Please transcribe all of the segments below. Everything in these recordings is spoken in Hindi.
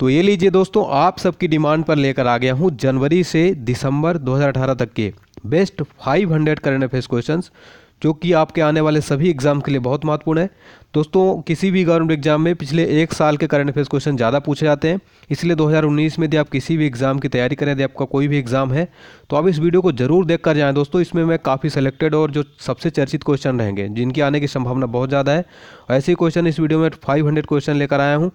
तो ये लीजिए दोस्तों आप सबकी डिमांड पर लेकर आ गया हूँ जनवरी से दिसंबर 2018 तक के बेस्ट 500 करंट अफेयर्स क्वेश्चंस जो कि आपके आने वाले सभी एग्जाम के लिए बहुत महत्वपूर्ण है दोस्तों किसी भी गवर्नमेंट एग्जाम में पिछले एक साल के करंट अफेयर्स क्वेश्चन ज़्यादा पूछे जाते हैं इसलिए 2019 में यदि आप किसी भी एग्जाम की तैयारी करें यदि आपका कोई भी एग्जाम है तो आप इस वीडियो को जरूर देख कर जाएँ दोस्तों इसमें मैं काफ़ी सेलेक्टेड और जो सबसे चर्चित क्वेश्चन रहेंगे जिनकी आने की संभावना बहुत ज़्यादा है ऐसे क्वेश्चन इस वीडियो में फाइव क्वेश्चन लेकर आया हूँ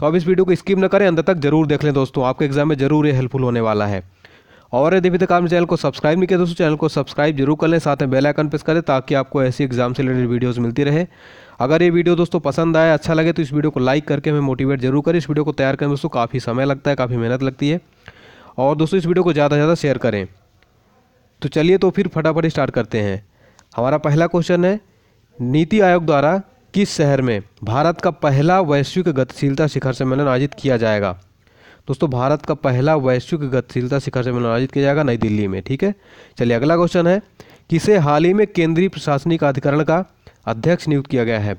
तो आप इस वीडियो को स्किप न करें अंत तक जरूर देख लें दोस्तों आपके एग्जाम में जरूर ये हेल्पफुल होने वाला है और यदि अभी तक आपने चैनल को सब्सक्राइब नहीं किया दोस्तों चैनल को सब्सक्राइब जरूर कर लें साथ में बेल आइकन प्रेस करें ताकि आपको ऐसी एग्जाम से रिलेटेड वीडियोस मिलती रहे अगर ये वीडियो दोस्तों पसंद आए अच्छा लगे तो इस वीडियो को लाइक करके हमें मोटिवेट जरूर करें इस वीडियो को तैयार करें दोस्तों काफ़ी समय लगता है काफ़ी मेहनत लगती है और दोस्तों इस वीडियो को ज़्यादा से ज़्यादा शेयर करें तो चलिए तो फिर फटाफट स्टार्ट करते हैं हमारा पहला क्वेश्चन है नीति आयोग द्वारा किस शहर में भारत का पहला वैश्विक गतिशीलता शिखर सम्मेलन आयोजित किया जाएगा दोस्तों भारत का पहला वैश्विक गतिशीलता शिखर सम्मेलन आयोजित किया जाएगा नई दिल्ली में ठीक है चलिए अगला क्वेश्चन है किसे हाल ही में केंद्रीय प्रशासनिक अधिकरण का अध्यक्ष नियुक्त किया गया है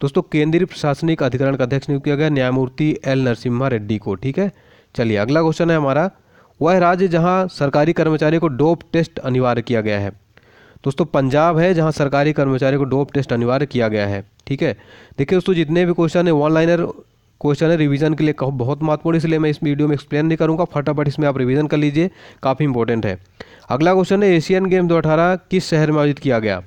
दोस्तों केंद्रीय प्रशासनिक अधिकरण का अध्यक्ष नियुक्त किया गया न्यायमूर्ति एल नरसिम्हा रेड्डी को ठीक है चलिए अगला क्वेश्चन है हमारा वह राज्य जहां सरकारी कर्मचारियों को डोप टेस्ट अनिवार्य किया गया है दोस्तों पंजाब है जहाँ सरकारी कर्मचारी को डोप टेस्ट अनिवार्य किया गया है ठीक है देखिए दोस्तों जितने भी क्वेश्चन है वन लाइनर क्वेश्चन है रिवीजन के लिए बहुत महत्वपूर्ण इसलिए मैं इस वीडियो में एक्सप्लेन नहीं करूँगा फटाफट इसमें आप रिवीजन कर लीजिए काफ़ी इंपॉर्टेंट है अगला क्वेश्चन है एशियन गेम दो किस शहर में आयोजित किया गया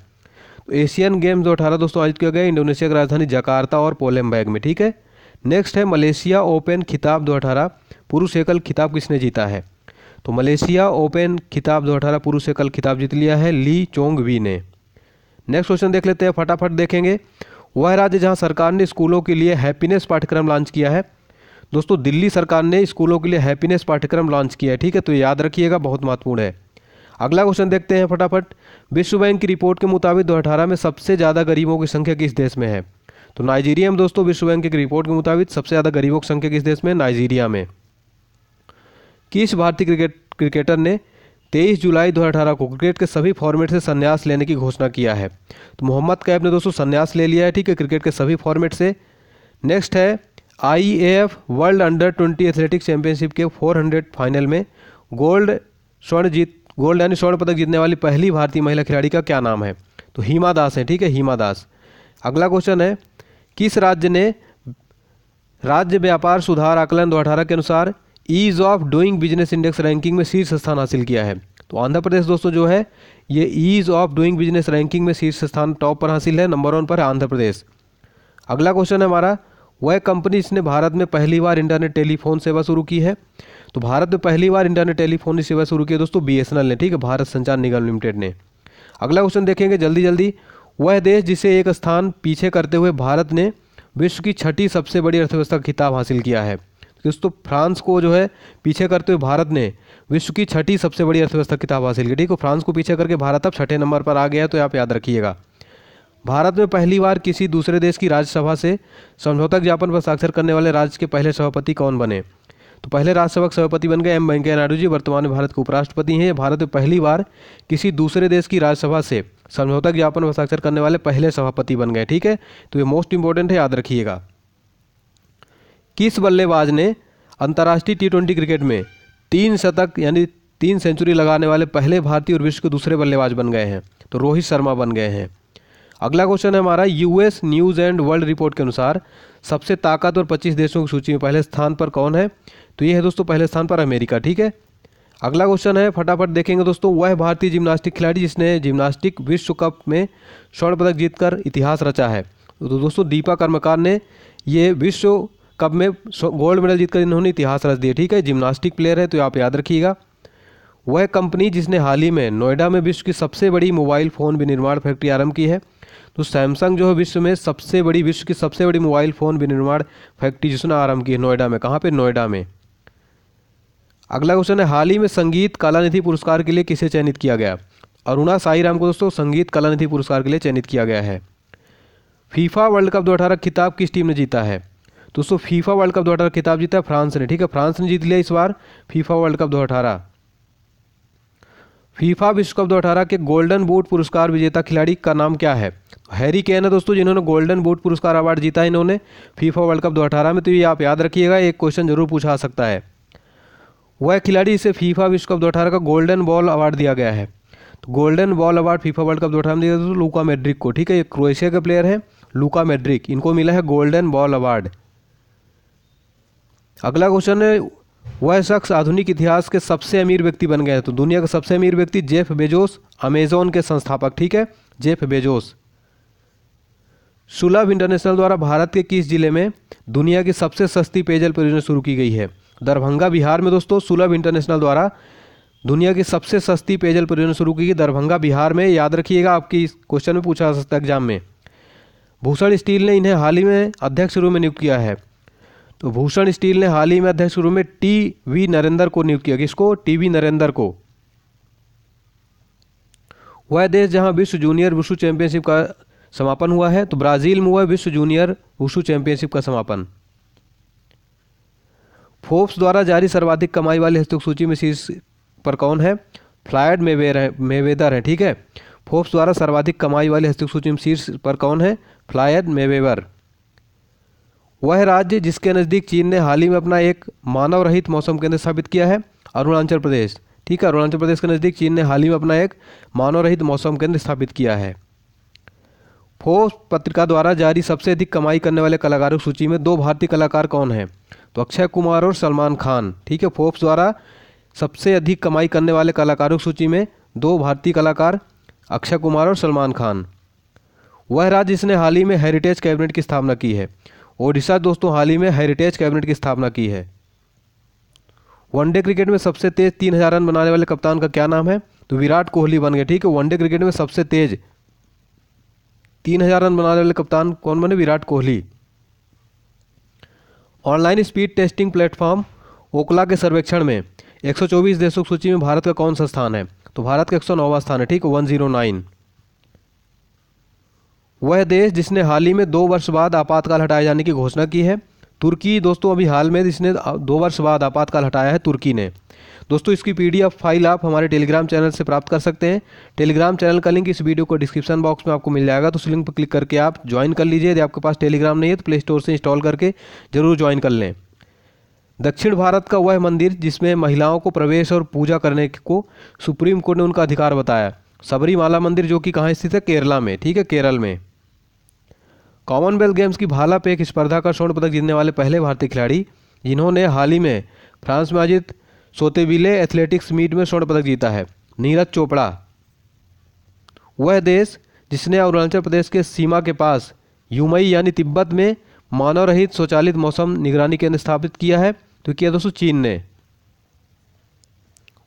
तो एशियन गेम्स दो दोस्तों आयोजित किया गया इंडोनेशिया की राजधानी जकार्ता और पोलेम्बैग में ठीक है नेक्स्ट है मलेशिया ओपन खिताब दो पुरुष एकल खिताब किसने जीता है तो मलेशिया ओपन खिताब दो अठारह पुरुष से कल खिताब जीत लिया है ली चोंग वी ने नेक्स्ट क्वेश्चन देख लेते हैं फटाफट देखेंगे वह राज्य जहां सरकार ने स्कूलों के लिए हैप्पीनेस पाठ्यक्रम लॉन्च किया है दोस्तों दिल्ली सरकार ने स्कूलों के लिए हैप्पीनेस पाठ्यक्रम लॉन्च किया है ठीक है तो याद रखिएगा बहुत महत्वपूर्ण है अगला क्वेश्चन देखते हैं फटाफट विश्व बैंक की रिपोर्ट के मुताबिक दो में सबसे ज़्यादा गरीबों की संख्या किस देश में है तो नाइजीरिया में दोस्तों विश्व बैंक की रिपोर्ट के मुताबिक सबसे ज़्यादा गरीबों की संख्या किस देश में नाइजीरिया में किस भारतीय क्रिकेट क्रिकेटर ने 23 जुलाई 2018 को क्रिकेट के सभी फॉर्मेट से संन्यास लेने की घोषणा किया है तो मोहम्मद कैब ने दोस्तों संन्यास ले लिया है ठीक है क्रिकेट के सभी फॉर्मेट से नेक्स्ट है I world under twenty athletics championship के फोर फाइनल में गोल्ड स्वर्ण जीत गोल्ड यानी स्वर्ण पदक जीतने वाली पहली भारतीय महिला खिलाड़ी का क्या नाम है तो हीमा दास है ठीक है हीमा दास अगला क्वेश्चन है किस राज्य ने राज्य व्यापार सुधार आकलन दो के अनुसार ease of doing business index ranking में शीर्ष स्थान हासिल किया है तो आंध्र प्रदेश दोस्तों जो है ये ease of doing business ranking में शीर्ष स्थान टॉप पर हासिल है नंबर वन पर है आंध्र प्रदेश अगला क्वेश्चन है हमारा वह कंपनी जिसने भारत में पहली बार इंटरनेट टेलीफोन सेवा शुरू की है तो भारत में पहली बार इंटरनेट टेलीफोन सेवा शुरू की है दोस्तों बी ने ठीक है भारत संचार निगम लिमिटेड ने अगला क्वेश्चन देखेंगे जल्दी जल्दी वह देश जिसे एक स्थान पीछे करते हुए भारत ने विश्व की छठी सबसे बड़ी अर्थव्यवस्था का खिताब हासिल किया है दोस्तों फ्रांस को जो है पीछे करते हुए भारत ने विश्व की छठी सबसे बड़ी अर्थव्यवस्था किताब हासिल की ठीक है फ्रांस को पीछे करके भारत अब छठे नंबर पर आ गया है तो आप याद रखिएगा भारत में पहली बार किसी दूसरे देश की राज्यसभा से समझौता ज्ञापन पर स्वाक्षर करने वाले राज्य के पहले सभापति कौन बने तो पहले राज्यसभा के सभापति बन गए एम वेंकैया नायडू जी वर्तमान में भारत के उपराष्ट्रपति हैं भारत में पहली बार किसी दूसरे देश की राज्यसभा से समझौता ज्ञापन हस्ताक्षर करने वाले पहले सभापति बन गए ठीक है तो ये मोस्ट इंपॉर्टेंट है याद रखिएगा किस बल्लेबाज ने अंतर्राष्ट्रीय टी ट्वेंटी क्रिकेट में तीन शतक यानी तीन सेंचुरी लगाने वाले पहले भारतीय और विश्व के दूसरे बल्लेबाज बन गए हैं तो रोहित शर्मा बन गए हैं अगला क्वेश्चन है हमारा US news and world report के अनुसार सबसे ताकतवर 25 देशों की सूची में पहले स्थान पर कौन है तो ये है दोस्तों पहले स्थान पर अमेरिका ठीक है अगला क्वेश्चन है फटाफट देखेंगे दोस्तों वह भारतीय जिम्नास्टिक खिलाड़ी जिसने जिम्नास्टिक विश्व कप में स्वर्ण पदक जीतकर इतिहास रचा है तो दोस्तों दीपा कर्मकार ने ये विश्व कप में गोल्ड मेडल जीतकर इन्होंने इतिहास रच दिया ठीक है जिम्नास्टिक प्लेयर है तो आप याद रखिएगा वह कंपनी जिसने हाल ही में नोएडा में विश्व की सबसे बड़ी मोबाइल फ़ोन विनिर्माण फैक्ट्री आरंभ की है तो सैमसंग जो है विश्व में सबसे बड़ी विश्व की सबसे बड़ी मोबाइल फ़ोन विनिर्माण फैक्ट्री जिसने आरंभ की है नोएडा में कहाँ पर नोएडा में अगला क्वेश्चन है हाल ही में संगीत कलानिधि पुरस्कार के लिए किसे चयनित किया गया अरुणा साई राम को दोस्तों संगीत कलानिधि पुरस्कार के लिए चयनित किया गया है फीफा वर्ल्ड कप दो खिताब किस टीम ने जीता है दोस्तों फीफा वर्ल्ड कप दो खिताब जीता फ्रांस ने ठीक है फ्रांस ने जीत लिया इस बार फीफा वर्ल्ड कप दो फीफा विश्व कप अठारह के गोल्डन बूट पुरस्कार विजेता खिलाड़ी का नाम क्या है तो हैरी केन है दोस्तों जिन्होंने गोल्डन बूट पुरस्कार अवार्ड जीता है इन्होंने फीफा वर्ल्ड कप अठारह में तो ये आप याद रखिएगा एक क्वेश्चन जरूर पूछा सकता है वह खिलाड़ी इसे फीफा विश्व कप 2018 का गोल्डन बॉल अवार्ड दिया गया है तो golden ball award FIFA World Cup 2018 में दिया दोस्तों लूका मेड्रिक को ठीक है ये क्रोएशिया के प्लेयर हैं लूका मेड्रिक इनको मिला है गोल्डन बॉल अवार्ड अगला क्वेश्चन है वह शख्स आधुनिक इतिहास के सबसे अमीर व्यक्ति बन गए तो दुनिया का सबसे अमीर व्यक्ति जेफ बेजोस अमेजोन के संस्थापक ठीक है जेफ बेजोस सुलभ इंटरनेशनल द्वारा भारत के किस जिले में दुनिया की सबसे सस्ती पेयजल परियोजना शुरू की गई है दरभंगा बिहार में दोस्तों सुलभ इंटरनेशनल द्वारा दुनिया की सबसे सस्ती पेयजल परियोजना शुरू की गई दरभंगा बिहार में याद रखिएगा आपकी क्वेश्चन में पूछा जा सकता है एग्जाम में भूषण स्टील ने इन्हें हाल ही में अध्यक्ष रूप में नियुक्त किया है तो भूषण स्टील ने हाल ही में अध्यक्ष शुरू में टी वी नरेंद्र को नियुक्त किया किसको टी वी नरेंद्र को वह देश जहां विश्व जूनियर वुशु चैंपियनशिप का समापन हुआ है तो ब्राजील में हुआ विश्व जूनियर वुशु चैंपियनशिप का समापन फोर्ब्स द्वारा जारी सर्वाधिक कमाई वाली हस्तक सूची में शीर्ष पर कौन है फ्लायड मेवेर है मेवेदर है ठीक है फोर्ब्स द्वारा सर्वाधिक कमाई वाली हस्तक सूची में शीर्ष पर कौन है फ्लायड मेवेवर वह राज्य जिसके नज़दीक चीन ने हाल ही में अपना एक मानव रहित मौसम केंद्र स्थापित किया है अरुणाचल प्रदेश ठीक है अरुणाचल प्रदेश के नज़दीक चीन ने हाल ही में अपना एक मानव रहित मौसम केंद्र स्थापित किया है फोर्स पत्रिका द्वारा जारी सबसे अधिक कमाई करने वाले कलाकारों की सूची में दो भारतीय कलाकार कौन हैं तो अक्षय कुमार और सलमान खान ठीक है फोर्स द्वारा सबसे अधिक कमाई करने वाले कलाकारों की सूची में दो भारतीय कलाकार अक्षय कुमार और सलमान खान वह राज्य जिसने हाल ही में हेरिटेज कैबिनेट की स्थापना की है ओडिशा दोस्तों हाल ही में हेरिटेज कैबिनेट की स्थापना की है वनडे क्रिकेट में सबसे तेज तीन हजार रन बनाने वाले कप्तान का क्या नाम है तो विराट कोहली बन गए ठीक है वनडे क्रिकेट में सबसे तेज तीन हजार रन बनाने वाले कप्तान कौन बने Virat Kohli online speed testing platform Ookla के सर्वेक्षण में 124 देशों की सूची में भारत का कौन सा स्थान है तो भारत का एक सौ स्थान है ठीक है वन जीरो नाइन वह देश जिसने हाल ही में दो वर्ष बाद आपातकाल हटाए जाने की घोषणा की है तुर्की दोस्तों अभी हाल में जिसने दो वर्ष बाद आपातकाल हटाया है तुर्की ने दोस्तों इसकी पीडीएफ फाइल आप हमारे टेलीग्राम चैनल से प्राप्त कर सकते हैं टेलीग्राम चैनल का लिंक इस वीडियो को डिस्क्रिप्शन बॉक्स में आपको मिल जाएगा तो उस लिंक पर क्लिक करके आप ज्वाइन कर लीजिए यदि आपके पास टेलीग्राम नहीं है तो प्ले स्टोर से इंस्टॉल करके जरूर ज्वाइन कर लें दक्षिण भारत का वह मंदिर जिसमें महिलाओं को प्रवेश और पूजा करने को सुप्रीम कोर्ट ने उनका अधिकार बताया सबरीमाला मंदिर जो कि कहाँ स्थित है केरला में ठीक है केरल में कॉमनवेल्थ गेम्स की भाला पे एक स्पर्धा का स्वर्ण पदक जीतने वाले पहले भारतीय खिलाड़ी जिन्होंने हाल ही में फ्रांस में आयोजित सोतेविले एथलेटिक्स मीट में स्वर्ण पदक जीता है नीरज चोपड़ा वह देश जिसने अरुणाचल प्रदेश के सीमा के पास यूमई यानी तिब्बत में मानव रहित स्वचालित मौसम निगरानी केंद्र स्थापित किया है तो किया दोस्तों चीन ने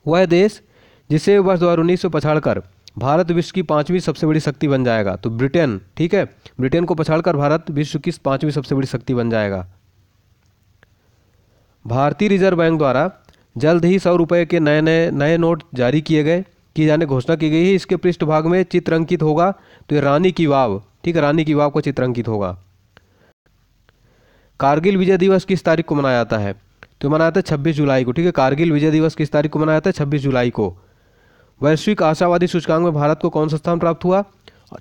वह देश जिसे वर्ष दो हज़ार उन्नीस सौ पछाड़ कर भारत विश्व की पांचवी सबसे बड़ी शक्ति बन जाएगा तो ब्रिटेन ठीक है ब्रिटेन को पछाड़कर भारत विश्व की पांचवी सबसे बड़ी शक्ति बन जाएगा भारतीय रिजर्व बैंक द्वारा जल्द ही सौ रुपये के नए नए नए नोट जारी किए गए की जाने घोषणा की गई है इसके पृष्ठभाग में चित्र अंकित होगा तो ये रानी की वाव ठीक है रानी की वाव का चित्र अंकित होगा कारगिल विजय दिवस किस तारीख को मनाया जाता है तो मनाया जाता है छब्बीस जुलाई को ठीक है कारगिल विजय दिवस किस तारीख को मनाया जाता है छब्बीस जुलाई को वैश्विक आशावादी सूचकांक में भारत को कौन सा स्थान प्राप्त हुआ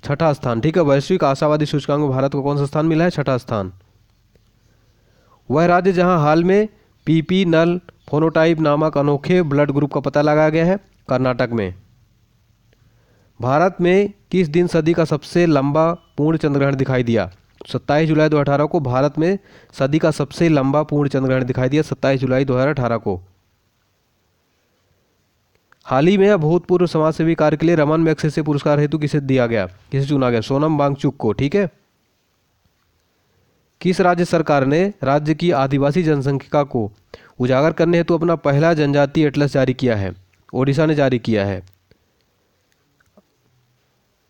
छठा स्थान ठीक है वैश्विक आशावादी सूचकांक में भारत को कौन सा स्थान मिला है छठा स्थान वह राज्य जहां हाल में पीपी नल फोनोटाइप नामक अनोखे ब्लड ग्रुप का पता लगाया गया है कर्नाटक में भारत में किस दिन सदी का सबसे लंबा पूर्ण चंद्रग्रहण दिखाई दिया सत्ताईस जुलाई दो को भारत में सदी का सबसे लंबा पूर्ण चंद्रग्रहण दिखाई दिया सत्ताईस जुलाई दो को हाल ही में भूतपूर्व समाज सेवी कार्य के लिए रमन मैक्स से पुरस्कार हेतु किसे दिया गया किसे चुना गया सोनम बांगचुक को ठीक है किस राज्य सरकार ने राज्य की आदिवासी जनसंख्या को उजागर करने हेतु अपना पहला जनजातीय एटलस जारी किया है ओडिशा ने जारी किया है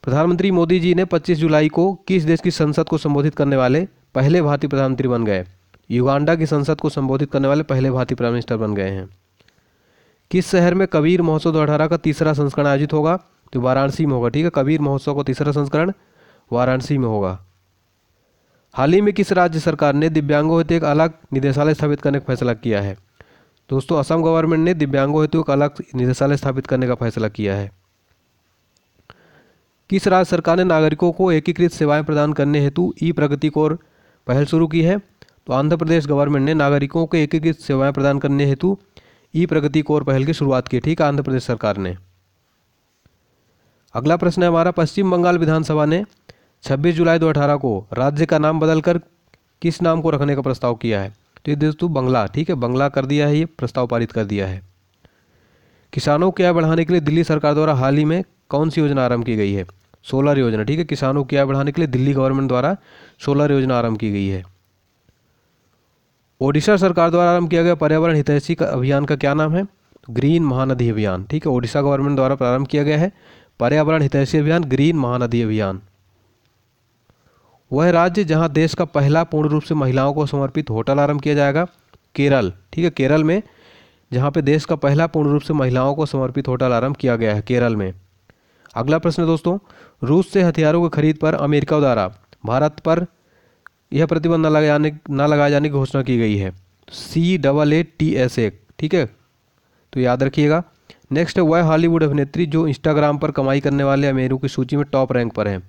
प्रधानमंत्री मोदी जी ने 25 जुलाई को किस देश की संसद को संबोधित करने वाले पहले भारतीय प्रधानमंत्री बन गए युगांडा की संसद को संबोधित करने वाले पहले भारतीय प्राइम मिनिस्टर बन गए हैं किस शहर में कबीर महोत्सव दो का तीसरा संस्करण आयोजित होगा तो वाराणसी में होगा ठीक है कबीर महोत्सव का तीसरा संस्करण वाराणसी में होगा हाल ही में किस राज्य सरकार ने दिव्यांगों हेतु एक अलग निदेशालय स्थापित करने का फैसला किया है दोस्तों असम गवर्नमेंट ने दिव्यांगों हेतु एक अलग निदेशालय स्थापित करने का फैसला किया है किस राज्य सरकार ने नागरिकों को एकीकृत सेवाएं प्रदान करने हेतु ई प्रगति को पहल शुरू की है तो आंध्र प्रदेश गवर्नमेंट ने नागरिकों को एकीकृत सेवाएं प्रदान करने हेतु ई प्रगति कोर पहल की शुरुआत की ठीक है आंध्र प्रदेश सरकार ने अगला प्रश्न है हमारा पश्चिम बंगाल विधानसभा ने 26 जुलाई 2018 को राज्य का नाम बदलकर किस नाम को रखने का प्रस्ताव किया है तो ये दोस्तों बंगला ठीक है बंगला कर दिया है ये प्रस्ताव पारित कर दिया है किसानों की आय बढ़ाने के लिए दिल्ली सरकार द्वारा हाल ही में कौन सी योजना आरंभ की गई है सोलर योजना ठीक है किसानों की आय बढ़ाने के लिए दिल्ली गवर्नमेंट द्वारा सोलर योजना आरंभ की गई है ओडिशा सरकार द्वारा आरंभ किया गया पर्यावरण हितैषी का अभियान का क्या नाम है ग्रीन महानदी अभियान ठीक है ओडिशा गवर्नमेंट द्वारा प्रारंभ किया गया है पर्यावरण हितैषी अभियान ग्रीन महानदी अभियान वह राज्य जहां देश का पहला पूर्ण रूप से महिलाओं को समर्पित होटल आरंभ किया जाएगा केरल ठीक है केरल में जहां पे देश का पहला पूर्ण रूप से महिलाओं को समर्पित होटल आरंभ किया गया है केरल में अगला प्रश्न दोस्तों रूस से हथियारों की खरीद पर अमेरिका द्वारा भारत पर यह प्रतिबंध न लगाने ना लगाए जाने की घोषणा की गई है C double A T S A ठीक है तो याद रखिएगा नेक्स्ट है वह हॉलीवुड अभिनेत्री जो इंस्टाग्राम पर कमाई करने वाले अमीरों की सूची में टॉप रैंक पर हैं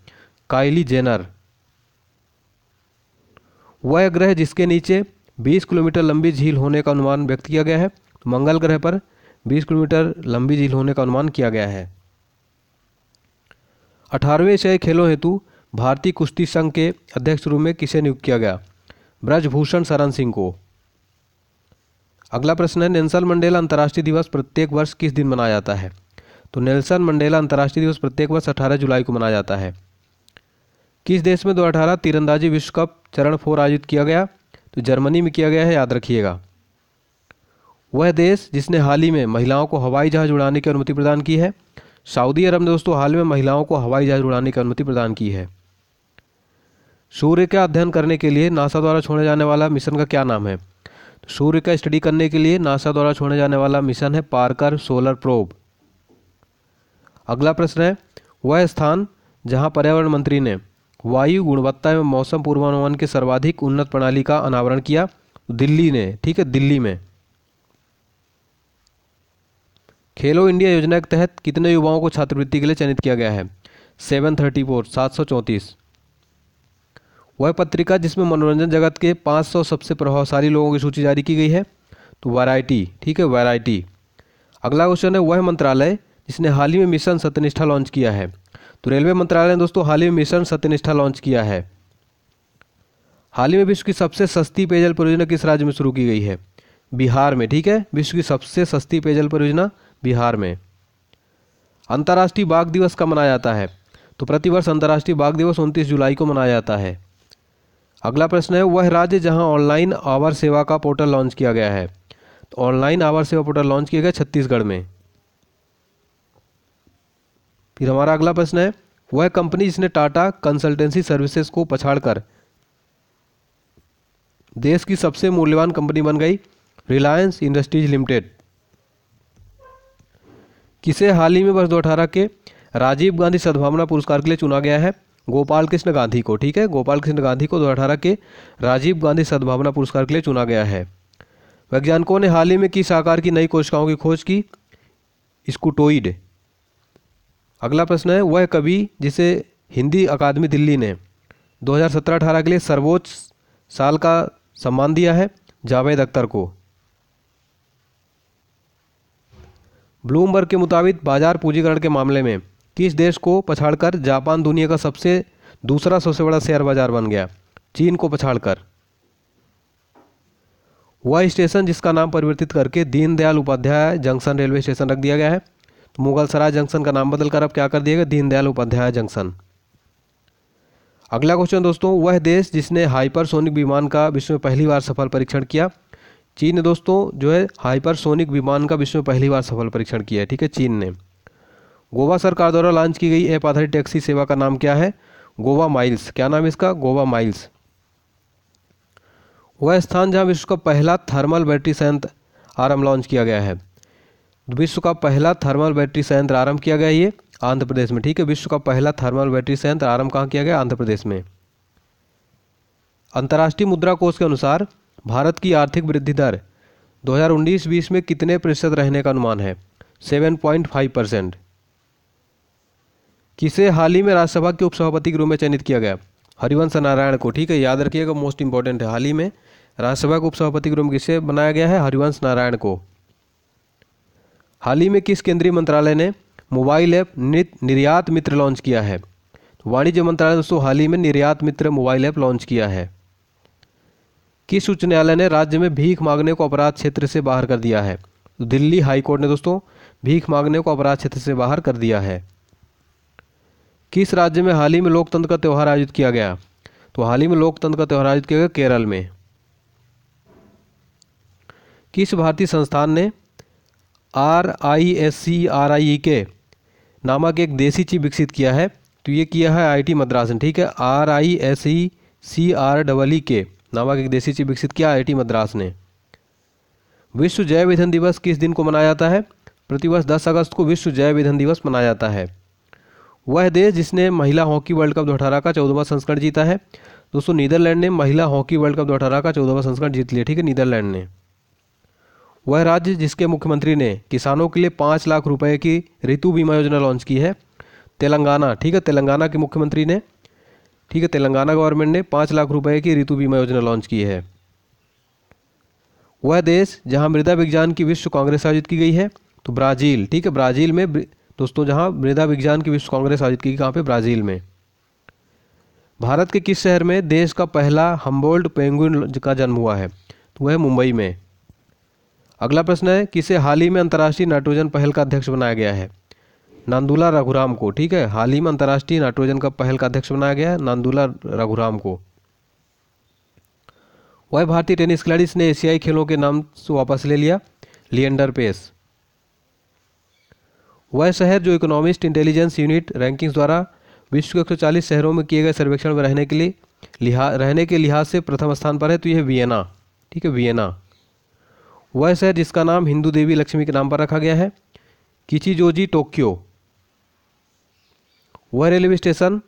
काइली जेनर वह ग्रह जिसके नीचे 20 किलोमीटर लंबी झील होने का अनुमान व्यक्त किया गया है मंगल ग्रह पर 20 किलोमीटर लंबी झील होने का अनुमान किया गया है अठारहवें शय खेलों हेतु भारतीय कुश्ती संघ के अध्यक्ष रूप में किसे नियुक्त किया गया ब्रजभूषण शरण सिंह को अगला प्रश्न है नेल्सन मंडेला अंतर्राष्ट्रीय दिवस प्रत्येक वर्ष किस दिन मनाया जाता है तो नेल्सन मंडेला अंतर्राष्ट्रीय दिवस प्रत्येक वर्ष 18 जुलाई को मनाया जाता है किस देश में अठारह तीरंदाजी विश्व कप चरण फोर आयोजित किया गया तो जर्मनी में किया गया है याद रखिएगा वह देश जिसने हाल ही में महिलाओं को हवाई जहाज उड़ाने की अनुमति प्रदान की है सऊदी अरब ने दोस्तों हाल में महिलाओं को हवाई जहाज उड़ाने की अनुमति प्रदान की है सूर्य का अध्ययन करने के लिए नासा द्वारा छोड़े जाने वाला मिशन का क्या नाम है तो सूर्य का स्टडी करने के लिए नासा द्वारा छोड़े जाने वाला मिशन है पार्कर सोलर प्रोब अगला प्रश्न है वह स्थान जहां पर्यावरण मंत्री ने वायु गुणवत्ता एवं मौसम पूर्वानुमान की सर्वाधिक उन्नत प्रणाली का अनावरण किया दिल्ली ने ठीक है दिल्ली में खेलो इंडिया योजना के तहत कितने युवाओं को छात्रवृत्ति के लिए चयनित किया गया है सेवन थर्टी फोर सात सौ चौंतीस वह पत्रिका जिसमें मनोरंजन जगत के 500 सबसे प्रभावशाली लोगों की सूची जारी की गई है तो वैरायटी ठीक है वैरायटी अगला क्वेश्चन है वह मंत्रालय जिसने हाल ही में मिशन सत्यनिष्ठा लॉन्च किया है तो रेलवे मंत्रालय ने दोस्तों हाल ही में मिशन सत्यनिष्ठा लॉन्च किया है हाल ही में विश्व की सबसे सस्ती पेयजल परियोजना किस राज्य में शुरू की गई है बिहार में ठीक है विश्व की सबसे सस्ती पेयजल परियोजना बिहार में अंतर्राष्ट्रीय बाघ दिवस कब मनाया जाता है तो प्रतिवर्ष अंतर्राष्ट्रीय बाघ दिवस उनतीस जुलाई को मनाया जाता है अगला प्रश्न है वह राज्य जहां ऑनलाइन आवर सेवा का पोर्टल लॉन्च किया गया है तो ऑनलाइन आवर सेवा पोर्टल लॉन्च किया गया छत्तीसगढ़ में फिर हमारा अगला प्रश्न है वह कंपनी जिसने टाटा कंसल्टेंसी सर्विसेज को पछाड़कर देश की सबसे मूल्यवान कंपनी बन गई रिलायंस इंडस्ट्रीज लिमिटेड किसे हाल ही में वर्ष दो के राजीव गांधी सद्भावना पुरस्कार के लिए चुना गया है गोपाल कृष्ण गांधी को ठीक है गोपाल कृष्ण गांधी को दो के राजीव गांधी सद्भावना पुरस्कार के लिए चुना गया है वैज्ञानिकों ने हाल ही में किस आकार की नई कोशिकाओं की खोज की स्कूटोइड अगला प्रश्न है वह कवि जिसे हिंदी अकादमी दिल्ली ने 2017-18 के लिए सर्वोच्च साल का सम्मान दिया है जावेद अख्तर को ब्लूमबर्ग के मुताबिक बाजार पूंजीकरण के मामले में किस देश को पछाड़कर जापान दुनिया का सबसे दूसरा सबसे बड़ा शेयर बाजार बन गया चीन को पछाड़कर वह स्टेशन जिसका नाम परिवर्तित करके Deendayal Upadhyay junction railway station रख दिया गया है तो मुगल सराय जंक्शन का नाम बदलकर अब क्या कर दिया गया दीनदयाल उपाध्याय जंक्शन अगला क्वेश्चन दोस्तों वह देश जिसने हाइपरसोनिक विमान का विश्व में पहली बार सफल परीक्षण किया चीन ने दोस्तों जो है हाइपरसोनिक विमान का विश्व में पहली बार सफल परीक्षण किया है ठीक है चीन ने गोवा सरकार द्वारा लॉन्च की गई ऐप आधारित टैक्सी सेवा का नाम क्या है गोवा माइल्स क्या नाम है इसका गोवा माइल्स वह स्थान जहां विश्व का पहला थर्मल बैटरी संयंत्र आरंभ लॉन्च किया गया है विश्व का पहला थर्मल बैटरी संयंत्र आरंभ किया गया ये आंध्र प्रदेश में ठीक है विश्व का पहला थर्मल बैटरी संयंत्र आरंभ कहाँ किया गया आंध्र प्रदेश में अंतर्राष्ट्रीय मुद्रा कोष के अनुसार भारत की आर्थिक वृद्धि दर 2019-20 में कितने प्रतिशत रहने का अनुमान है 7.5 परसेंट किसे हाल ही में राज्यसभा के उपसभापति के रूप में चयनित किया गया हरिवंश नारायण को ठीक है याद रखिएगा मोस्ट इंपॉर्टेंट है हाल ही में राज्यसभा के उपसभापति के रूप में किसे बनाया गया है हरिवंश नारायण को हाल ही में किस केंद्रीय मंत्रालय ने मोबाइल ऐप निर्यात मित्र लॉन्च किया है तो वाणिज्य मंत्रालय दोस्तों हाल ही में निर्यात मित्र मोबाइल ऐप लॉन्च किया है किस उच्च न्यायालय ने राज्य में भीख मांगने को अपराध क्षेत्र से बाहर कर दिया है तो दिल्ली हाईकोर्ट ने दोस्तों भीख मांगने को अपराध क्षेत्र से बाहर कर दिया है किस राज्य में हाल ही में लोकतंत्र का त्यौहार आयोजित किया गया तो हाल ही में लोकतंत्र का त्यौहार आयोजित किया गया केरल में किस भारतीय संस्थान ने R I S C R I E के नामक एक देसी चिप विकसित किया है तो ये किया है आई टी मद्रास ने ठीक है R I S E C R double E के नामक एक देसी चिप विकसित किया आई टी मद्रास ने विश्व जैव ईंधन दिवस किस दिन को मनाया जाता है प्रतिवर्ष 10 अगस्त को विश्व जैव ईंधन दिवस मनाया जाता है वह देश जिसने महिला हॉकी वर्ल्ड कप दो का चौदहवा संस्करण जीता है दोस्तों नीदरलैंड ने महिला हॉकी वर्ल्ड कप दो का चौदहवा संस्करण जीत लिया ठीक है नीदरलैंड ने वह राज्य जिसके मुख्यमंत्री ने किसानों के लिए पाँच लाख रुपए की ऋतु बीमा योजना लॉन्च की है तेलंगाना ठीक है तेलंगाना के मुख्यमंत्री ने ठीक है तेलंगाना गवर्नमेंट ने पाँच लाख रुपए की ऋतु बीमा योजना लॉन्च की है वह देश जहां मृदा विज्ञान की विश्व कांग्रेस आयोजित की गई है तो ब्राज़ील ठीक है ब्राज़ील में दोस्तों जहां मृदा विज्ञान की विश्व कांग्रेस आयोजित की कहाँ पे ब्राज़ील में भारत के किस शहर में देश का पहला हम्बोल्ड पेंगुइन का जन्म हुआ है तो वह मुंबई में अगला प्रश्न है किसे हाल ही में अंतर्राष्ट्रीय नाइट्रोजन पहल का अध्यक्ष बनाया गया है नांदुला रघुराम को ठीक है हाल ही में अंतर्राष्ट्रीय नाइट्रोजन का पहल का अध्यक्ष बनाया गया है नांदुला रघुराम को वह भारतीय टेनिस खिलाड़ी इसने एशियाई खेलों के नाम से वापस ले लिया लियंडर पेस वह शहर जो इकोनॉमिस्ट इंटेलिजेंस यूनिट रैंकिंग्स द्वारा विश्व के एक शहरों में किए गए सर्वेक्षण में रहने के लिए लिहा रहने के लिहाज से प्रथम स्थान पर है तो यह वियना ठीक है वियना वह शहर जिसका नाम हिंदू देवी लक्ष्मी के नाम पर रखा गया है किचिजोजी टोक्यो वह रेलवे स्टेशन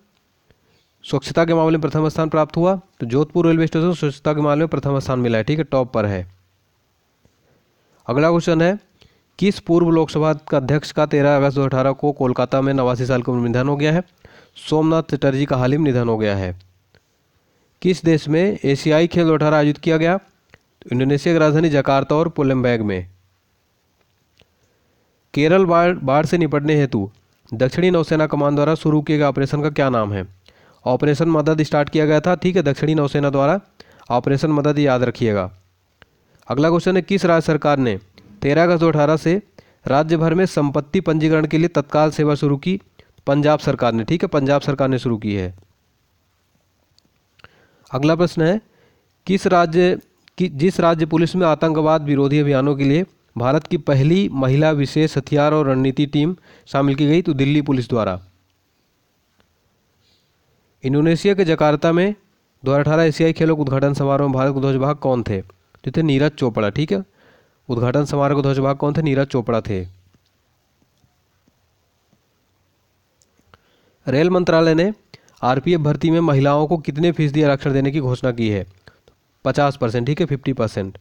स्वच्छता के मामले में प्रथम स्थान प्राप्त हुआ तो जोधपुर रेलवे स्टेशन स्वच्छता के मामले में प्रथम स्थान मिला है ठीक है टॉप पर है अगला क्वेश्चन है किस पूर्व लोकसभा का अध्यक्ष का तेरह अगस्त 2018 को कोलकाता में नवासी साल की उम्र निधन हो गया है सोमनाथ चटर्जी का हाल ही में निधन हो गया है किस देश में एशियाई खेल दो आयोजित किया गया इंडोनेशिया की राजधानी जकार्ता और पोलम्बैग में केरल बाढ़ बाढ़ से निपटने हेतु दक्षिणी नौसेना कमान द्वारा शुरू किए गए ऑपरेशन का क्या नाम है ऑपरेशन मदद स्टार्ट किया गया था ठीक है दक्षिणी नौसेना द्वारा ऑपरेशन मदद याद रखिएगा अगला क्वेश्चन है किस राज्य सरकार ने तेरह अगस्त दो अठारह से राज्य भर में संपत्ति पंजीकरण के लिए तत्काल सेवा शुरू की पंजाब सरकार ने ठीक है पंजाब सरकार ने शुरू की है अगला प्रश्न है किस राज्य कि जिस राज्य पुलिस में आतंकवाद विरोधी अभियानों के लिए भारत की पहली महिला विशेष हथियार और रणनीति टीम शामिल की गई तो दिल्ली पुलिस द्वारा इंडोनेशिया के जकार्ता में दो हज़ार अठारह एशियाई खेलों के उद्घाटन समारोह में भारत के ध्वज कौन थे जो थे नीरज चोपड़ा ठीक है उद्घाटन समारोह के ध्वजवाहक कौन थे नीरज चोपड़ा थे रेल मंत्रालय ने आरपीएफ भर्ती में महिलाओं को कितने फीसदी आरक्षण देने की घोषणा की है पचास परसेंट ठीक है फिफ्टी परसेंट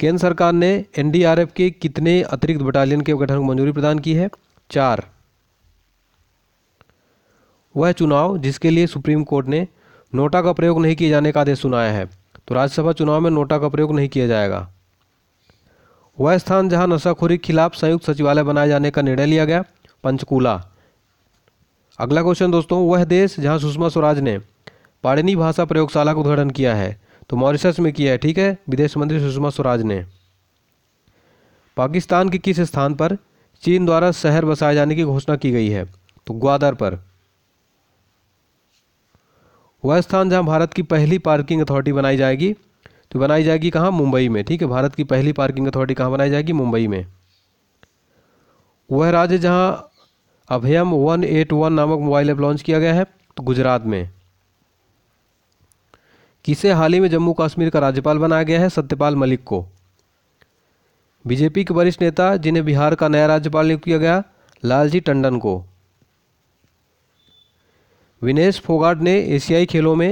केंद्र सरकार ने एनडीआरएफ के कितने अतिरिक्त बटालियन के गठन को मंजूरी प्रदान की है चार वह चुनाव जिसके लिए सुप्रीम कोर्ट ने नोटा का प्रयोग नहीं किए जाने का आदेश सुनाया है तो राज्यसभा चुनाव में नोटा का प्रयोग नहीं किया जाएगा वह स्थान जहां नशाखोरी के खिलाफ संयुक्त सचिवालय बनाए जाने का निर्णय लिया गया पंचकूला अगला क्वेश्चन दोस्तों वह देश जहां सुषमा स्वराज ने पाड़िनी भाषा प्रयोगशाला का उद्घाटन किया है तो मॉरिशस में किया है ठीक है विदेश मंत्री सुषमा स्वराज ने पाकिस्तान के किस स्थान पर चीन द्वारा शहर बसाए जाने की घोषणा की गई है तो ग्वादर पर वह स्थान जहां भारत की पहली पार्किंग अथॉरिटी बनाई जाएगी तो बनाई जाएगी कहाँ मुंबई में ठीक है भारत की पहली पार्किंग अथॉरिटी कहाँ बनाई जाएगी मुंबई में वह राज्य जहाँ अभयम वन एट वन नामक मोबाइल ऐप लॉन्च किया गया है तो गुजरात में किसे हाल ही में जम्मू कश्मीर का राज्यपाल बनाया गया है सत्यपाल मलिक को बीजेपी के वरिष्ठ नेता जिन्हें बिहार का नया राज्यपाल नियुक्त किया गया लालजी टंडन को विनेश फोगाट ने एशियाई खेलों में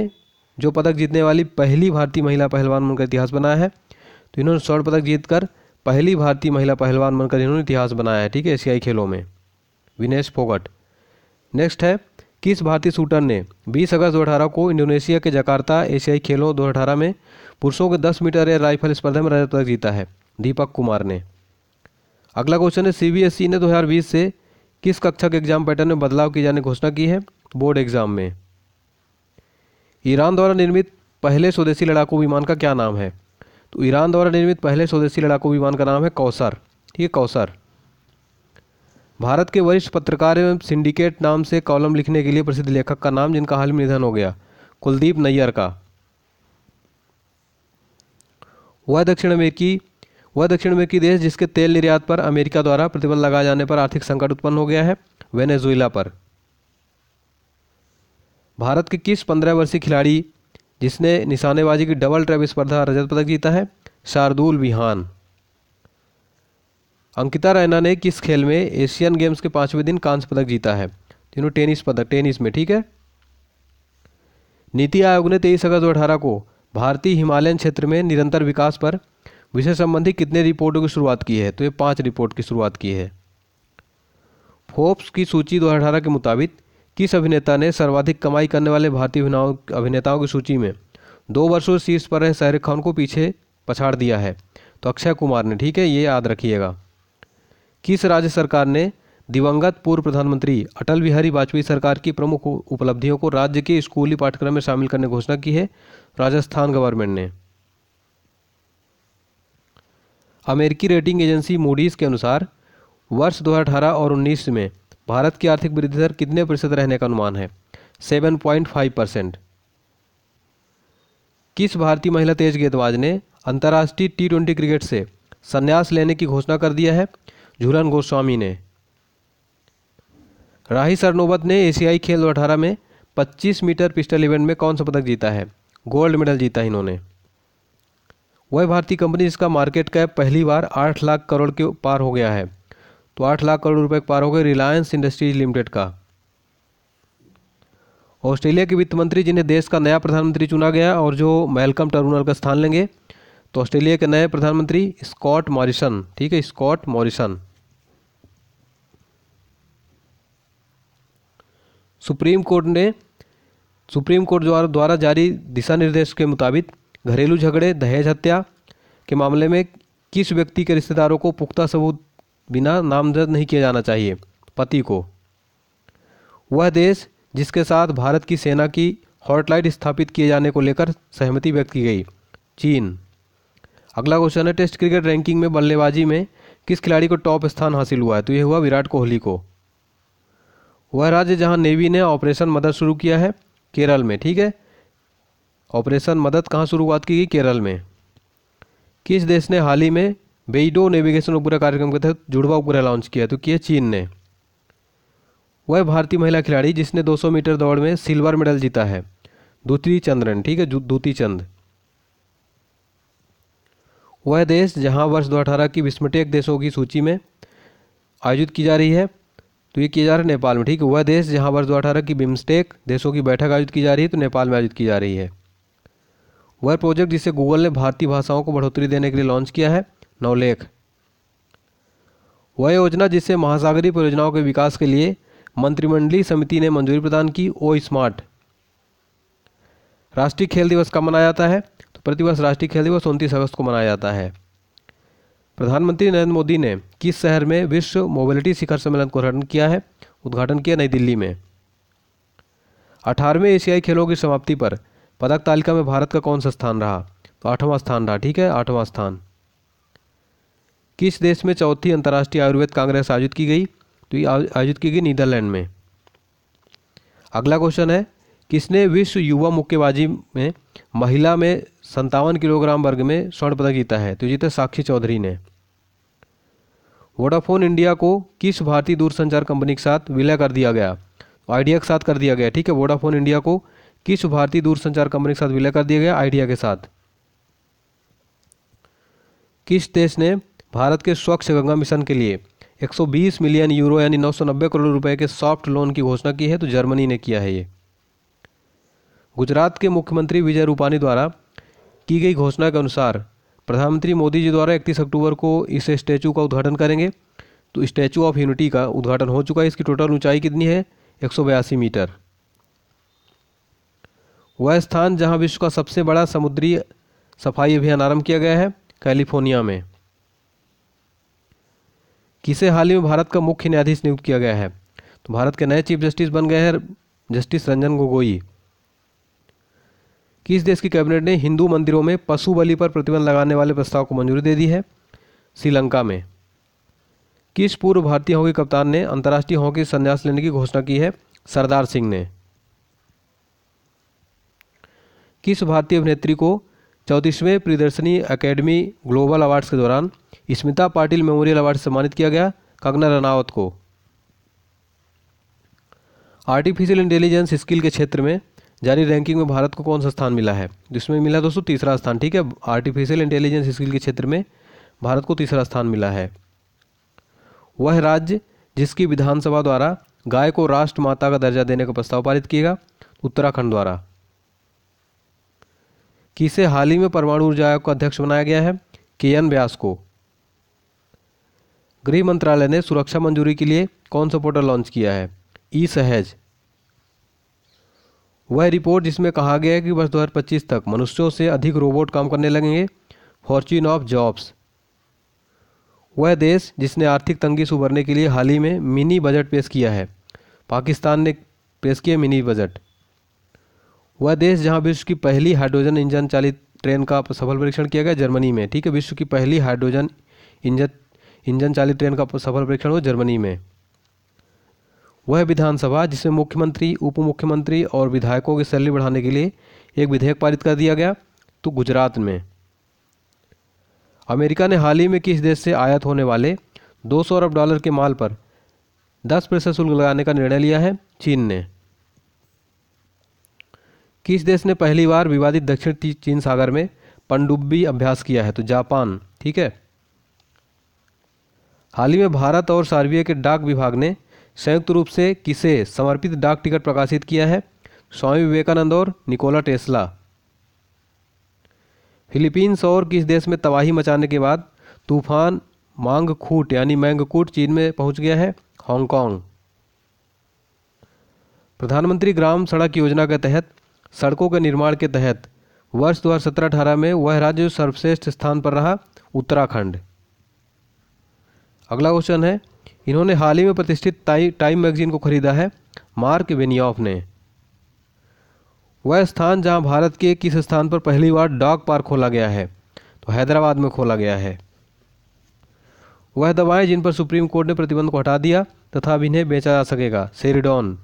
जो पदक जीतने वाली पहली भारतीय महिला पहलवान बनकर इतिहास बनाया है तो इन्होंने स्वर्ण पदक जीतकर पहली भारतीय महिला पहलवान बनकर इन्होंने इतिहास बनाया है ठीक है एशियाई खेलों में विनेश फोगट नेक्स्ट है किस भारतीय शूटर ने 20 अगस्त दो को इंडोनेशिया के जकार्ता एशियाई खेलों दो में पुरुषों के 10 मीटर एयर राइफल स्पर्धा में रजत पदक जीता है दीपक कुमार ने अगला क्वेश्चन है सीबीएसई e ने 2020 से किस कक्षा के एग्जाम पैटर्न में बदलाव किए जाने की घोषणा की है बोर्ड एग्जाम में ईरान द्वारा निर्मित पहले स्वदेशी लड़ाकू विमान का क्या नाम है तो ईरान द्वारा निर्मित पहले स्वदेशी लड़ाकू विमान का नाम है कौसर ठीक है कौसर भारत के वरिष्ठ पत्रकार एवं सिंडिकेट नाम से कॉलम लिखने के लिए प्रसिद्ध लेखक का नाम जिनका हाल में निधन हो गया कुलदीप नैयर का वह दक्षिण अमेरिकी वह दक्षिण अमेरिकी देश जिसके तेल निर्यात पर अमेरिका द्वारा प्रतिबंध लगाए जाने पर आर्थिक संकट उत्पन्न हो गया है वेनेजुएला पर भारत के किस पंद्रह वर्षीय खिलाड़ी जिसने निशानेबाजी की डबल ट्रैप स्पर्धा रजत पदक जीता है शार्दुल विहान अंकिता रैना ने किस खेल में एशियन गेम्स के पांचवें दिन कांस्य पदक जीता है तीनों टेनिस पदक टेनिस में ठीक है नीति आयोग ने तेईस अगस्त दो अठारह को भारतीय हिमालयन क्षेत्र में निरंतर विकास पर विषय संबंधी कितने रिपोर्टों की शुरुआत की है तो ये पांच रिपोर्ट की शुरुआत की है फोर्ब्स की सूची दो के मुताबिक किस अभिनेता ने सर्वाधिक कमाई करने वाले भारतीय अभिनेताओं की सूची में दो वर्षों शीर्ष पर रहे शाहरुख खान को पीछे पछाड़ दिया है तो अक्षय कुमार ने ठीक है ये याद रखिएगा किस राज्य सरकार ने दिवंगत पूर्व प्रधानमंत्री अटल बिहारी वाजपेयी सरकार की प्रमुख उपलब्धियों को राज्य के स्कूली पाठ्यक्रम में शामिल करने घोषणा की है राजस्थान गवर्नमेंट ने अमेरिकी रेटिंग एजेंसी मूडीज के अनुसार वर्ष 2018 और 19 में भारत की आर्थिक वृद्धि दर कितने प्रतिशत रहने का अनुमान है सेवन पॉइंट फाइव परसेंट किस भारतीय महिला तेज गेंदबाज ने अंतर्राष्ट्रीय टी ट्वेंटी क्रिकेट से संन्यास लेने की घोषणा कर दिया है झूलन गोस्वामी ने राही सरनोबत ने एशियाई खेल अठारह में 25 मीटर पिस्टल इवेंट में कौन सा पदक जीता है गोल्ड मेडल जीता इन्होंने वह भारतीय कंपनी जिसका मार्केट कैप पहली बार 8 लाख करोड़ के पार हो गया है तो आठ लाख करोड़ रुपए पार हो गए रिलायंस इंडस्ट्रीज लिमिटेड का ऑस्ट्रेलिया के वित्त मंत्री जिन्हें देश का नया प्रधानमंत्री चुना गया और जो मेलकम टर्मिनल का स्थान लेंगे तो ऑस्ट्रेलिया के नए प्रधानमंत्री स्कॉट मॉरिसन ठीक है स्कॉट मॉरिसन सुप्रीम कोर्ट ने सुप्रीम कोर्ट द्वारा द्वारा जारी दिशा निर्देश के मुताबिक घरेलू झगड़े दहेज हत्या के मामले में किस व्यक्ति के रिश्तेदारों को पुख्ता सबूत बिना नामजद नहीं किया जाना चाहिए पति को वह देश जिसके साथ भारत की सेना की हॉटलाइट स्थापित किए जाने को लेकर सहमति व्यक्त की गई चीन अगला क्वेश्चन है टेस्ट क्रिकेट रैंकिंग में बल्लेबाजी में किस खिलाड़ी को टॉप स्थान हासिल हुआ है तो यह हुआ विराट कोहली को वह राज्य जहां नेवी ने ऑपरेशन मदद शुरू किया है केरल में ठीक है ऑपरेशन मदद कहां शुरुआत की गई केरल में किस देश ने हाल ही में बेईडो नेविगेशन उपग्रह कार्यक्रम के तहत जुड़वा उपग्रह लॉन्च किया तो किया चीन ने वह भारतीय महिला खिलाड़ी जिसने 200 मीटर दौड़ में सिल्वर मेडल जीता है दूती चंद्रन ठीक है दूती चंद वह देश जहां वर्ष 2018 की विस्मटेक देशों की सूची में आयोजित की जा रही है तो ये किया जा रहा है नेपाल में ठीक है वह देश जहां वर्ष 2018 की बिम्स्टेक देशों की बैठक आयोजित की जा रही है तो नेपाल में आयोजित की जा रही है वह प्रोजेक्ट जिसे गूगल ने भारतीय भाषाओं को बढ़ोतरी देने के लिए लॉन्च किया है नवलेख वह योजना जिसे महासागरीय परियोजनाओं के विकास के लिए मंत्रिमंडलीय समिति ने मंजूरी प्रदान की ओ स्मार्ट राष्ट्रीय खेल दिवस कब मनाया जाता है तो प्रतिवर्ष राष्ट्रीय खेल दिवस उनतीस अगस्त को मनाया जाता है प्रधानमंत्री नरेंद्र मोदी ने किस शहर में विश्व मोबिलिटी शिखर सम्मेलन को उद्घाटन किया है उद्घाटन किया नई दिल्ली में अठारहवें एशियाई खेलों की समाप्ति पर पदक तालिका में भारत का कौन सा स्थान रहा तो आठवां स्थान रहा ठीक है आठवां स्थान किस देश में चौथी अंतर्राष्ट्रीय आयुर्वेद कांग्रेस आयोजित की गई तो ये आयोजित की गई नीदरलैंड में अगला क्वेश्चन है किसने विश्व युवा मुक्केबाजी में महिला में संतावन किलोग्राम वर्ग में स्वर्ण पदक जीता है तो जीते साक्षी चौधरी ने वोडाफोन इंडिया को किस भारतीय दूरसंचार कंपनी के साथ विलय कर दिया गया तो आइडिया के साथ कर दिया गया ठीक है वोडाफोन इंडिया को किस भारतीय दूरसंचार कंपनी के साथ विलय कर दिया गया आइडिया के साथ किस देश ने भारत के स्वच्छ गंगा मिशन के लिए 120 मिलियन यूरो यानी 990 करोड़ रुपए के सॉफ्ट लोन की घोषणा की है तो जर्मनी ने किया है ये गुजरात के मुख्यमंत्री विजय रूपानी द्वारा की गई घोषणा के अनुसार प्रधानमंत्री मोदी जी द्वारा 31 अक्टूबर को इस स्टैचू का उद्घाटन करेंगे तो स्टैचू ऑफ यूनिटी का उद्घाटन हो चुका है इसकी टोटल ऊंचाई कितनी है एक मीटर वह स्थान जहां विश्व का सबसे बड़ा समुद्री सफाई अभियान आरंभ किया गया है कैलिफोर्निया में किसे हाल ही में भारत का मुख्य न्यायाधीश नियुक्त किया गया है तो भारत के नए चीफ जस्टिस बन गए हैं जस्टिस रंजन गोगोई किस देश की कैबिनेट ने हिंदू मंदिरों में पशु बलि पर प्रतिबंध लगाने वाले प्रस्ताव को मंजूरी दे दी है श्रीलंका में किस पूर्व भारतीय हॉकी कप्तान ने अंतर्राष्ट्रीय हॉकी संन्यास लेने की घोषणा की है सरदार सिंह ने किस भारतीय अभिनेत्री को चौंतीसवें प्रदर्शनी अकेडमी ग्लोबल अवार्ड्स के दौरान स्मिता पाटिल मेमोरियल अवार्ड सम्मानित किया गया कंगना रनावत को आर्टिफिशियल इंटेलिजेंस स्किल के क्षेत्र में जारी रैंकिंग में भारत को कौन सा स्थान मिला है जिसमें मिला दोस्तों तीसरा स्थान ठीक है आर्टिफिशियल इंटेलिजेंस स्किल के क्षेत्र में भारत को तीसरा स्थान मिला है वह राज्य जिसकी विधानसभा द्वारा गाय को राष्ट्र माता का दर्जा देने का प्रस्ताव पारित किया उत्तराखंड द्वारा कि इसे हाल ही में परमाणु ऊर्जा आयोग का अध्यक्ष बनाया गया है के एन व्यास को गृह मंत्रालय ने सुरक्षा मंजूरी के लिए कौन सा पोर्टल लॉन्च किया है ई सहज वह रिपोर्ट जिसमें कहा गया है कि वर्ष दो तक मनुष्यों से अधिक रोबोट काम करने लगेंगे फॉर्च्यून ऑफ जॉब्स वह देश जिसने आर्थिक तंगी से उभरने के लिए हाल ही में मिनी बजट पेश किया है पाकिस्तान ने पेश किया मिनी बजट वह देश जहां विश्व की पहली हाइड्रोजन इंजन चालित ट्रेन का सफल परीक्षण किया गया जर्मनी में ठीक है विश्व की पहली हाइड्रोजन इंजन इंजन चालित ट्रेन का सफल परीक्षण हुआ जर्मनी में वह विधानसभा जिसमें मुख्यमंत्री उप मुख्यमंत्री और विधायकों की सैलरी बढ़ाने के लिए एक विधेयक पारित कर दिया गया तो गुजरात में अमेरिका ने हाल ही में किस देश से आयात होने वाले 200 अरब डॉलर के माल पर 10 प्रतिशत शुल्क लगाने का निर्णय लिया है चीन ने किस देश ने पहली बार विवादित दक्षिण चीन सागर में पनडुब्बी अभ्यास किया है तो जापान ठीक है हाल ही में भारत और सार्विया के डाक विभाग ने संयुक्त रूप से किसे समर्पित डाक टिकट प्रकाशित किया है स्वामी विवेकानंद और निकोला टेस्ला फिलीपींस और किस देश में तबाही मचाने के बाद तूफान मांगखूट यानी मैंगकूट चीन में पहुंच गया है हांगकांग प्रधानमंत्री ग्राम सड़क योजना के तहत सड़कों के निर्माण के तहत वर्ष दो हजार सत्रह अठारह में वह राज्य सर्वश्रेष्ठ स्थान पर रहा उत्तराखंड अगला क्वेश्चन है इन्होंने हाल ही में प्रतिष्ठित टाइम मैगजीन को खरीदा है मार्क बेनियॉफ ने वह स्थान जहां भारत के किस स्थान पर पहली बार डॉग पार्क खोला गया है तो हैदराबाद में खोला गया है वह दवाएं जिन पर सुप्रीम कोर्ट ने प्रतिबंध को हटा दिया तथा इन्हें बेचा जा सकेगा सेरिडॉन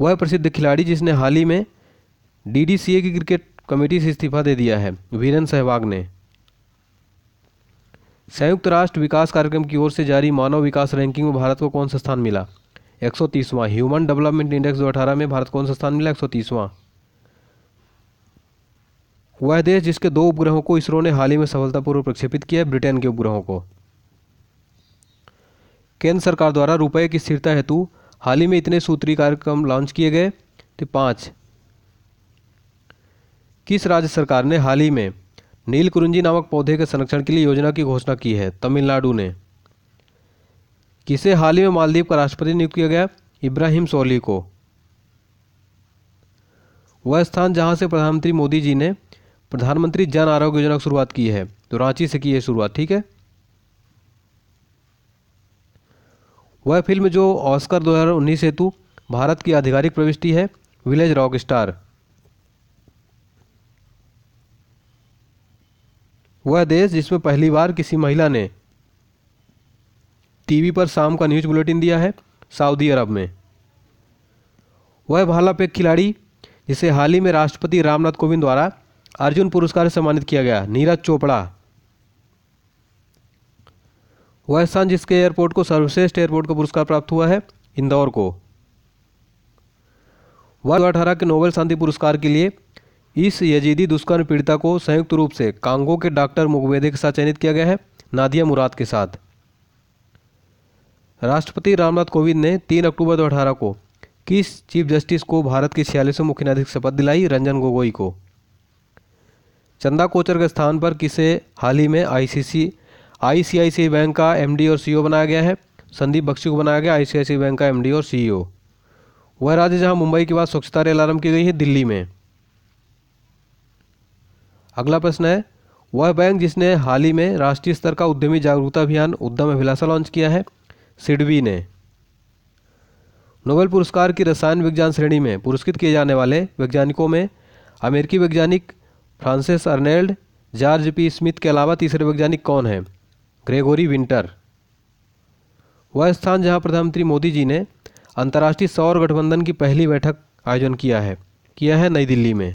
वह प्रसिद्ध खिलाड़ी जिसने हाल ही में डीडीसीए की क्रिकेट कमेटी से इस्तीफा दे दिया है वीरन सहवाग ने संयुक्त राष्ट्र विकास कार्यक्रम की ओर से जारी मानव विकास रैंकिंग में भारत को कौन सा स्थान मिला एक ह्यूमन डेवलपमेंट इंडेक्स दो में भारत कौन सा स्थान मिला एक वह देश जिसके दो उपग्रहों को इसरो ने हाल ही में सफलतापूर्वक प्रक्षेपित किया है ब्रिटेन के उपग्रहों को केंद्र सरकार द्वारा रुपए की स्थिरता हेतु हाल ही में इतने सूत्री कार्यक्रम लॉन्च किए गए तो पाँच किस राज्य सरकार ने हाल ही में नील कुरुंजी नामक पौधे के संरक्षण के लिए योजना की घोषणा की है तमिलनाडु ने किसे हाल ही में मालदीव का राष्ट्रपति नियुक्त किया गया इब्राहिम सोली को वह स्थान जहां से प्रधानमंत्री मोदी जी ने प्रधानमंत्री जन आरोग्य योजना की शुरुआत की है तो रांची से की है शुरुआत ठीक है वह फिल्म जो ऑस्कर 2019 हेतु भारत की आधिकारिक प्रविष्टि है विलेज रॉक स्टार वह देश जिसमें पहली बार किसी महिला ने टीवी पर शाम का न्यूज बुलेटिन दिया है सऊदी अरब में वह भाला पेक खिलाड़ी जिसे हाल ही में राष्ट्रपति रामनाथ कोविंद द्वारा अर्जुन पुरस्कार से सम्मानित किया गया नीरज चोपड़ा वह स्थान जिसके एयरपोर्ट को सर्वश्रेष्ठ एयरपोर्ट का पुरस्कार प्राप्त हुआ है इंदौर को वर्ष अठारह के नोबेल शांति पुरस्कार के लिए इस यजीदी दुष्कर्म पीड़िता को संयुक्त रूप से कांगो के डॉक्टर मुगवेदे के साथ चयनित किया गया है नादिया मुराद के साथ राष्ट्रपति रामनाथ कोविंद ने तीन अक्टूबर दो अठारह को किस चीफ जस्टिस को भारत के छियालीसवें मुख्य न्यायाधीश शपथ दिलाई रंजन गोगोई को चंदा कोचर के स्थान पर किसे हाल ही में आईसीसी आईसीआईसीआई बैंक का एमडी और सीईओ e बनाया गया है संदीप बख्शी को बनाया गया आईसीआईसीआई बैंक का एमडी और सीईओ e वह राज्य जहां मुंबई के बाद स्वच्छता रेल आरंभ की गई है दिल्ली में अगला प्रश्न है वह बैंक जिसने हाल ही में राष्ट्रीय स्तर का उद्यमी जागरूकता अभियान उद्यम अभिलाषा लॉन्च किया है सिडवी ने नोबेल पुरस्कार की रसायन विज्ञान श्रेणी में पुरस्कृत किए जाने वाले वैज्ञानिकों में अमेरिकी वैज्ञानिक Francis Arnold George P Smith के अलावा तीसरे वैज्ञानिक कौन हैं ग्रेगोरी विंटर वह स्थान जहां प्रधानमंत्री मोदी जी ने अंतर्राष्ट्रीय सौर गठबंधन की पहली बैठक आयोजन किया है किया है नई दिल्ली में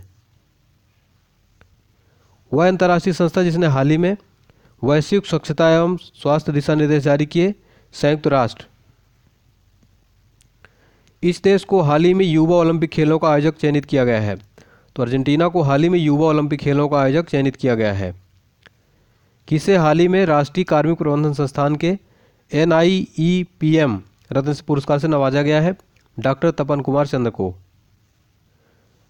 वह अंतर्राष्ट्रीय संस्था जिसने हाल ही में वैश्विक स्वच्छता एवं स्वास्थ्य दिशा निर्देश जारी किए संयुक्त राष्ट्र इस देश को हाल ही में युवा ओलंपिक खेलों का आयोजक चयनित किया गया है तो अर्जेंटीना को हाल ही में युवा ओलंपिक खेलों का आयोजक चयनित किया गया है किसे हाल ही में राष्ट्रीय कार्मिक प्रबंधन संस्थान के N I E P M रत्न पुरस्कार से नवाजा गया है डॉक्टर तपन कुमार चंद्र को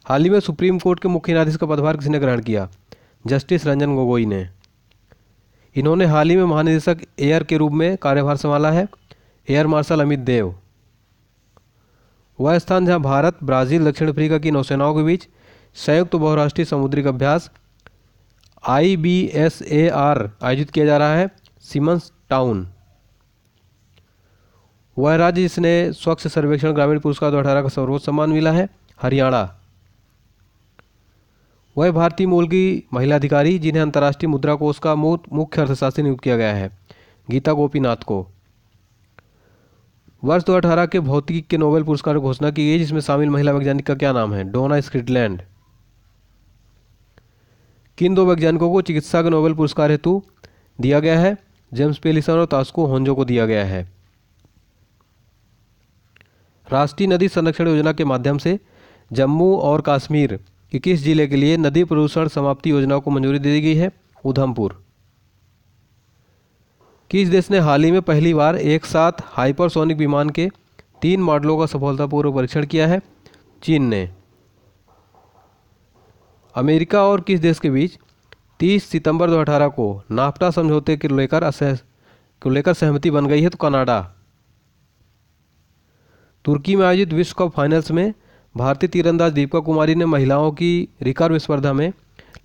हाल ही में सुप्रीम कोर्ट के मुख्य न्यायाधीश का पदभार किसने ग्रहण किया जस्टिस रंजन गोगोई ने इन्होंने हाल ही में महानिदेशक एयर के रूप में कार्यभार संभाला है एयर मार्शल अमित देव वह स्थान जहां भारत ब्राजील दक्षिण अफ्रीका की नौसेनाओं के बीच संयुक्त बहुराष्ट्रीय सामुद्रिक अभ्यास I B S A R आयोजित किया जा रहा है सिमंस टाउन वह राज्य जिसने स्वच्छ सर्वेक्षण ग्रामीण पुरस्कार दो अठारह का सर्वोच्च सम्मान मिला है हरियाणा वह भारतीय मूल की महिला अधिकारी जिन्हें अंतर्राष्ट्रीय मुद्रा कोष का मुख्य अर्थशास्त्री नियुक्त किया गया है गीता गोपीनाथ को वर्ष 2018 के भौतिकी के नोबेल पुरस्कार की घोषणा की गई जिसमें शामिल महिला वैज्ञानिक का क्या नाम है डोना स्क्रिटलैंड किन दो वैज्ञानिकों को चिकित्सा का नोबेल पुरस्कार हेतु दिया गया है जेम्स पेलिसन और तास्को होंजो को दिया गया है राष्ट्रीय नदी संरक्षण योजना के माध्यम से जम्मू और कश्मीर के किस जिले के लिए नदी प्रदूषण समाप्ति योजना को मंजूरी दे दी गई है उधमपुर किस देश ने हाल ही में पहली बार एक साथ हाइपरसोनिक विमान के तीन मॉडलों का सफलतापूर्वक परीक्षण किया है चीन ने अमेरिका और किस देश के बीच 30 सितंबर 2018 को नाफ्टा समझौते के लेकर को लेकर सहमति बन गई है तो कनाडा तुर्की में आयोजित विश्व कप फाइनल्स में भारतीय तीरंदाज दीपिका कुमारी ने महिलाओं की रिकर्व स्पर्धा में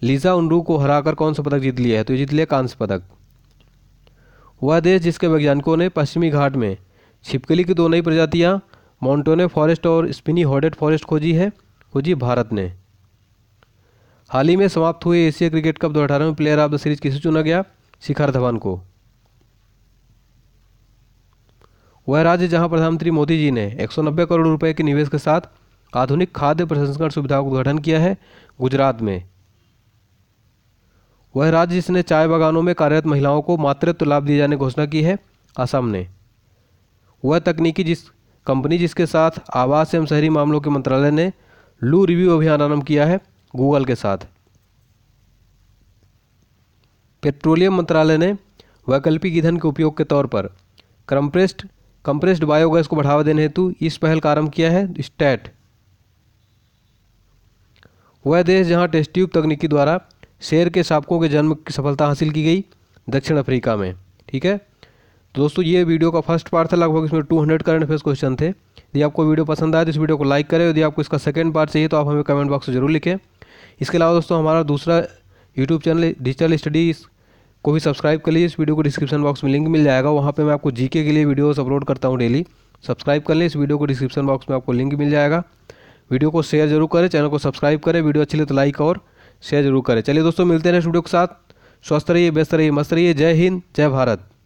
लीजा उन्डू को हराकर कौन सा पदक जीत लिया है तो जीत लिया कांस्य पदक वह देश जिसके वैज्ञानिकों ने पश्चिमी घाट में छिपकली की दो नई प्रजातियां मॉन्टोने फॉरेस्ट और स्पिनी हॉडेड फॉरेस्ट खोजी है खोजी भारत ने हाल ही में समाप्त हुए एशिया क्रिकेट कप दो में प्लेयर ऑफ द सीरीज किसे चुना गया शिखर धवन को वह राज्य जहां प्रधानमंत्री मोदी जी ने 190 करोड़ रुपए के निवेश के साथ आधुनिक खाद्य प्रसंस्करण सुविधा का उद्घाटन किया है गुजरात में वह राज्य जिसने चाय बागानों में कार्यरत महिलाओं को मातृत्व लाभ दिए जाने की घोषणा की है असम ने वह तकनीकी जिस कंपनी जिसके साथ आवास एवं शहरी मामलों के मंत्रालय ने लू रिव्यू अभियान आरंभ किया है गूगल के साथ पेट्रोलियम मंत्रालय ने वैकल्पिक ईंधन के उपयोग के तौर पर कंप्रेस्ड कंप्रेस्ड बायोगैस को बढ़ावा देने हेतु इस पहल का आरंभ किया है स्टैट वह देश जहां टेस्ट ट्यूब तकनीकी द्वारा शेर के सापकों के जन्म की सफलता हासिल की गई दक्षिण अफ्रीका में ठीक है तो दोस्तों ये वीडियो का फर्स्ट पार्ट था लगभग इसमें 200 करंट अफेयर्स क्वेश्चन थे यदि आपको वीडियो पसंद आए तो इस वीडियो को लाइक करें यदि आपको इसका सेकंड पार्ट चाहिए तो आप हमें कमेंट बॉक्स में जरूर लिखें इसके अलावा दोस्तों हमारा दूसरा यूट्यूब चैनल डिजिटल स्टडीज़ को भी सब्सक्राइब कर लीजिए इस वीडियो को डिस्क्रिप्शन बॉक्स में लिंक मिल जाएगा वहाँ पर मैं आपको जी के लिए वीडियोज़ अपलोड करता हूँ डेली सब्सक्राइब कर लें इस वीडियो को डिस्क्रिप्शन बॉक्स में आपको लिंक मिल जाएगा वीडियो को शेयर जरूर करें चैनल को सब्सक्राइब करें वीडियो अच्छी लगे तो लाइक और शेयर जरूर करें चलिए दोस्तों मिलते हैं वीडियो के साथ स्वस्थ रहिए व्यस्त रहिए मस्त रहिए जय हिंद जय भारत